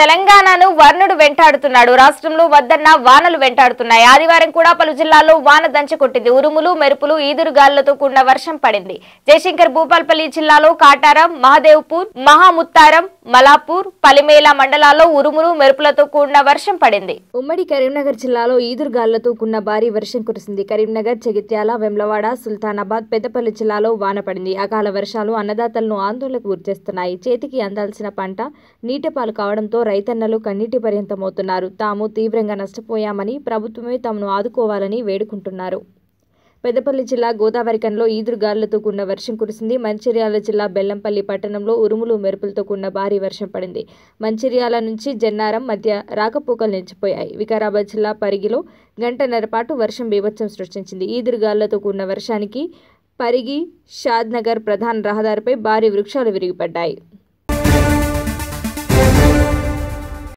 తెలంగాణను వర్ణుడు వెంటాడుతున్నాడు రాష్ట్రంలో వద్దన్న వానలు వెంటాడుతున్నాయి ఆదివారం కూడా పలు జిల్లాల్లో వాన కొట్టింది ఉరుములు మెరుపులు ఈదురుగాలులతో కూడిన వర్షం పడింది జయశంకర్ భూపాల్పల్లి జిల్లాలో కాటారం మహాదేవ్పూర్ మహాముత్తారం మలాపూర్ పలిమేల మండలాల్లో ఉరుములు మెరుపులతో కూడిన వర్షం పడింది ఉమ్మడి కరీంనగర్ జిల్లాలో ఈదురుగాలులతో కూడిన భారీ వర్షం కురిసింది కరీంనగర్ జగిత్యాల వెమ్లవాడ సుల్తానాబాద్ పెద్దపల్లి జిల్లాలో వాన పడింది అకాల వర్షాలు అన్నదాతలను ఆందోళనకు గురిచేస్తున్నాయి చేతికి అందాల్సిన పంట నీటిపాలు కావడంతో రైతన్నలు కన్నీటి పర్యంతమవుతున్నారు తాము తీవ్రంగా నష్టపోయామని ప్రభుత్వమే తమను ఆదుకోవాలని వేడుకుంటున్నారు పెద్దపల్లి జిల్లా గోదావరికంలో ఈదురుగాలులతో కూడిన వర్షం కురిసింది మంచిర్యాల జిల్లా బెల్లంపల్లి పట్టణంలో ఉరుములు మెరుపులతో కూడిన భారీ వర్షం పడింది మంచిర్యాల నుంచి జన్నారం మధ్య రాకపోకలు నిలిచిపోయాయి వికారాబాద్ జిల్లా పరిగిలో గంటన్నరపాటు వర్షం బీభత్సం సృష్టించింది ఈదురుగాలులతో కూడిన వర్షానికి పరిగి షాద్నగర్ ప్రధాన రహదారిపై భారీ వృక్షాలు విరిగిపడ్డాయి